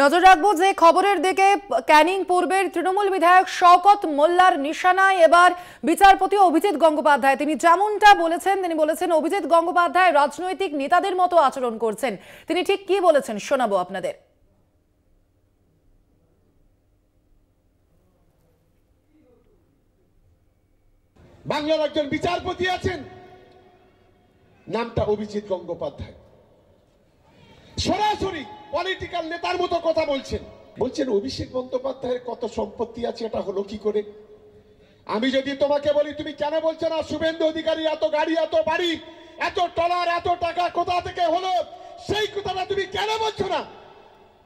নজর রাখবো যে খবরের দিকে ক্যানিং পূর্বের তৃণমূল বিধায়ক শওকত মোল্লার নিশানায় এবার বিচারপতি অভিজিৎ গঙ্গোপাধ্যায় তিনি যেমনটা বলেছেন তিনি বলেছেন অভিজিৎ গঙ্গোপাধ্যায় রাজনৈতিক নেতাদের মতো আচরণ করছেন তিনি ঠিক কি বলেছেন শোনাবো আপনাদের বাংলার একজন বিচারপতি আছেন নামটা অভিজিৎ গঙ্গোপাধ্যায় সরাসরি পলিটিক্যাল নেতার মতো কথা বলছেন বলছেন অভিষেক বন্দ্যোপাধ্যায়ের কত সম্পত্তি আছে এটা হলো কি করে আমি যদি তোমাকে বলি তুমি কেন বলছো না শুভেন্দু অধিকারী এত গাড়ি এত বাড়ি এত টলার এত টাকা কোথা থেকে হলো সেই কথাটা তুমি কেন বলছো না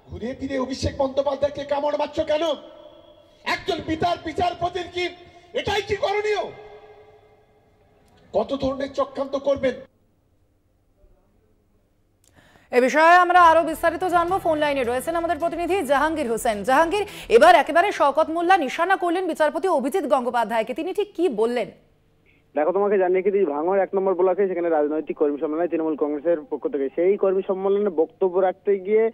ঘুরে ফিরে অভিষেক বন্দ্যোপাধ্যায়কে কামড় মারছ কেন একজন পিতার বিচারপতির কি এটাই কি করণীয় কত ধরনের চক্রান্ত করবেন এ বিষয়ে আমরা আরো বিস্তারিত জানবো ফোন লাইনে রয়েছেন আমাদের প্রতিনিধি জাহাঙ্গীর হোসেন জাহাঙ্গীর এবার একেবারে শওকত মোল্লা নিশানা করলেন বিচারপতি অভিজিৎ গঙ্গোপাধ্যায়কে তিনি ঠিক কি বললেন দেখো তোমাকে জানিয়ে দিই ভাঙর এক নম্বর ব্লকে সেখানে রাজনৈতিক কর্মী সম্মেলনে তৃণমূল কংগ্রেসের পক্ষ থেকে সেই কর্মী সম্মেলনে বক্তব্য রাখতে গিয়ে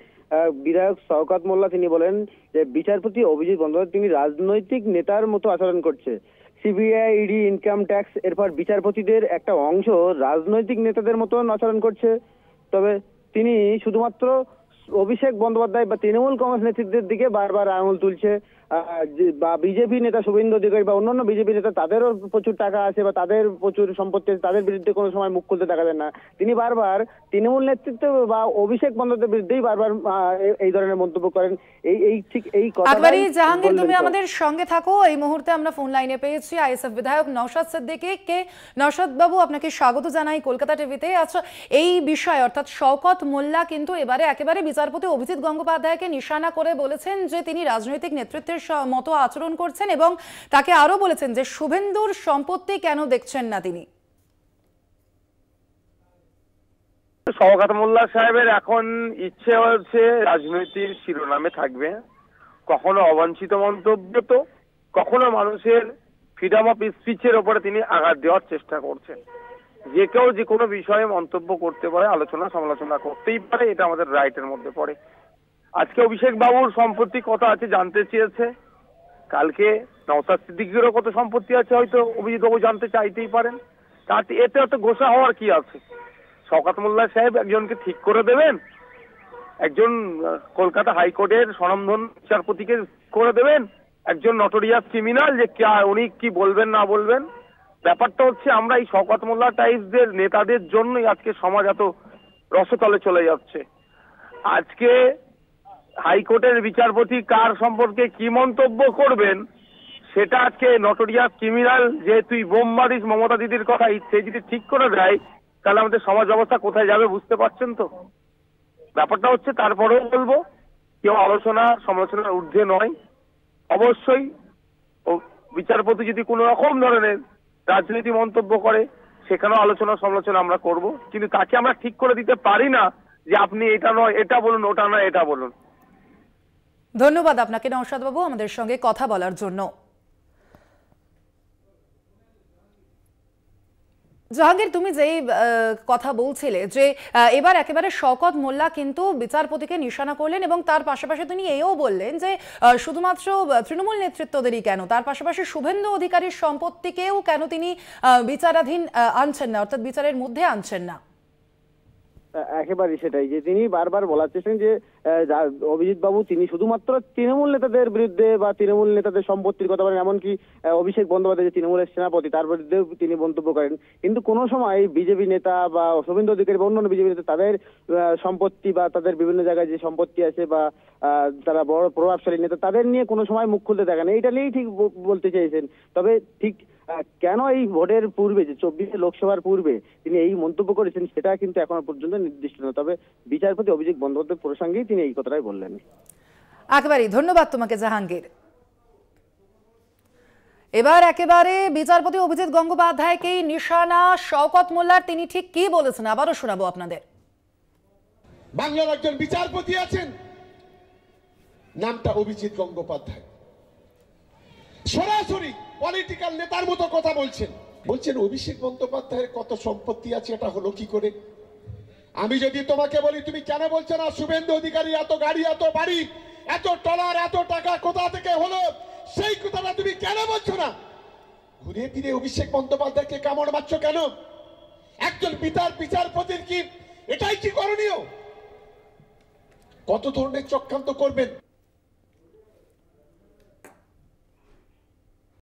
বিধায়ক শওকাত মোল্লা তিনি বলেন যে বিচারপতি অভিজিৎ বন্দ্যোপাধ্যায় তিনি রাজনৈতিক নেতার মতো আচরণ করছে সিবিআই ইডি ইনকাম ট্যাক্স এরপর বিচারপতিদের একটা অংশ রাজনৈতিক নেতাদের মতো আচরণ করছে তবে তিনি শুধুমাত্র অভিষেক বন্দ্যোপাধ্যায় বা তৃণমূল কংগ্রেস নেতৃত্বের দিকে বারবার আঙুল তুলছে বা বিজেপি নেতা শুভেন্দু অধিকারী বা অন্যান্য বিজেপি নেতা তাদেরও প্রচুর টাকা আছে বা তাদের প্রচুর সম্পত্তি আছে তাদের বিরুদ্ধে কোনো সময় মুখ খুলতে দেখা যায় না তিনি বারবার তৃণমূল নেতৃত্ব বা অভিষেক বন্দ্যোপাধ্যায়ের বিরুদ্ধেই বারবার এই ধরনের মন্তব্য করেন এই এই ঠিক এই কথা জাহাঙ্গীর তুমি আমাদের সঙ্গে থাকো এই মুহূর্তে আমরা ফোন লাইনে পেয়েছি আইএসএফ বিধায়ক নওশাদ সিদ্দিকী কে নওশাদ বাবু আপনাকে স্বাগত জানাই কলকাতা টিভিতে আচ্ছা এই বিষয় অর্থাৎ শওকত মোল্লা কিন্তু এবারে একেবারে বিচারপতি অভিজিৎ গঙ্গোপাধ্যায়কে নিশানা করে বলেছেন যে তিনি রাজনৈতিক নেতৃত্বের মতো আচরণ করছেন এবং তাকে আরও বলেছেন যে শুভেন্দুর সম্পত্তি কেন দেখছেন না তিনি সভাগত মোল্লা সাহেবের এখন ইচ্ছে হচ্ছে রাজনৈতিক শিরোনামে থাকবে কখনো অবাঞ্ছিত মন্তব্য তো কখনো মানুষের ফ্রিডম অফ স্পিচের ওপরে তিনি আঘাত দেওয়ার চেষ্টা করছেন যে কেউ যে কোনো বিষয়ে মন্তব্য করতে পারে আলোচনা সমালোচনা করতেই পারে এটা আমাদের রাইটের মধ্যে পড়ে আজকে অভিষেক বাবুর সম্পত্তি কথা আছে জানতে চেয়েছে কালকে নওসাদ সিদ্দিকিরও কত সম্পত্তি আছে হয়তো অভিজিৎ বাবু জানতে চাইতেই পারেন তা এতে অত ঘোষা হওয়ার কি আছে শকাত মোল্লা সাহেব একজনকে ঠিক করে দেবেন একজন কলকাতা হাইকোর্টের স্বনামধন বিচারপতিকে করে দেবেন একজন নটোরিয়াস ক্রিমিনাল যে উনি কি বলবেন না বলবেন ব্যাপারটা হচ্ছে আমরা এই শকত মোল্লা টাইপসদের নেতাদের জন্যই আজকে সমাজ এত রসতলে চলে যাচ্ছে আজকে হাইকোর্টের বিচারপতি কার সম্পর্কে কি মন্তব্য করবেন সেটা আজকে নটরিয়া ক্রিমিনাল যে তুই বোম মারিস মমতা দিদির কথা সে যদি ঠিক করে দেয় তাহলে আমাদের সমাজ ব্যবস্থা কোথায় যাবে বুঝতে পারছেন তো ব্যাপারটা হচ্ছে তারপরেও বলবো কেউ আলোচনা সমালোচনার ঊর্ধ্বে নয় অবশ্যই বিচারপতি যদি কোনো রকম ধরনের রাজনীতি মন্তব্য করে সেখানেও আলোচনা সমালোচনা আমরা করব কিন্তু তাকে আমরা ঠিক করে দিতে পারি না যে আপনি এটা নয় এটা বলুন ওটা নয় এটা বলুন ধন্যবাদ আপনাকে নওশাদ বাবু আমাদের সঙ্গে কথা বলার জন্য জাহাঙ্গীর তুমি যেই কথা বলছিলে যে এবার একেবারে শকত মোল্লা কিন্তু বিচারপতিকে নিশানা করলেন এবং তার পাশাপাশি তিনি এও বললেন যে শুধুমাত্র তৃণমূল নেতৃত্বদেরই কেন তার পাশাপাশি শুভেন্দু অধিকারীর সম্পত্তিকেও কেন তিনি বিচারাধীন আনছেন না অর্থাৎ বিচারের মধ্যে আনছেন না একেবারেই সেটাই যে তিনি বারবার বলার চেয়েছেন যে অভিজিৎ বাবু তিনি শুধুমাত্র তৃণমূল নেতাদের বিরুদ্ধে বা তৃণমূল নেতাদের সম্পত্তির কথা বলেন এমনকি অভিষেক বন্দ্যোপাধ্যায় যে তৃণমূলের সেনাপতি তার বিরুদ্ধেও তিনি মন্তব্য করেন কিন্তু কোনো সময় বিজেপি নেতা বা শুভেন্দু অধিকারী বা অন্যান্য বিজেপি নেতা তাদের সম্পত্তি বা তাদের বিভিন্ন জায়গায় যে সম্পত্তি আছে বা তারা বড় প্রভাবশালী নেতা তাদের নিয়ে কোনো সময় মুখ খুলতে দেখেন এইটা নিয়েই ঠিক বলতে চাইছেন তবে ঠিক কেন এই ভোটের পূর্বে যে চব্বিশে লোকসভার পূর্বে তিনি এই মন্তব্য করেছেন সেটা কিন্তু এখনো পর্যন্ত নির্দিষ্ট নয় তবে বিচারপতি অভিজিৎ বন্দ্যোপাধ্যায় প্রসঙ্গেই তিনি এই কথাটাই বললেন একেবারেই ধন্যবাদ তোমাকে জাহাঙ্গীর এবার একেবারে বিচারপতি অভিজিৎ গঙ্গোপাধ্যায়কেই নিশানা শওকত মোল্লার তিনি ঠিক কি বলেছেন আবারও শোনাবো আপনাদের বাংলার একজন বিচারপতি আছেন নামটা অভিজিৎ গঙ্গোপাধ্যায় সরাসরি পলিটিক্যাল নেতার মতো কথা বলছেন বলছেন অভিষেক বন্দ্যোপাধ্যায়ের কত সম্পত্তি আছে এটা হলো কি করে আমি যদি তোমাকে বলি তুমি কেন বলছো না শুভেন্দু অধিকারী এত গাড়ি এত বাড়ি এত টলার এত টাকা কোথা থেকে হলো সেই কথাটা তুমি কেন বলছো না ঘুরে ফিরে অভিষেক বন্দ্যোপাধ্যায়কে কামড় মারছ কেন একজন পিতার বিচারপতির কি এটাই কি করণীয় কত ধরনের চক্রান্ত করবেন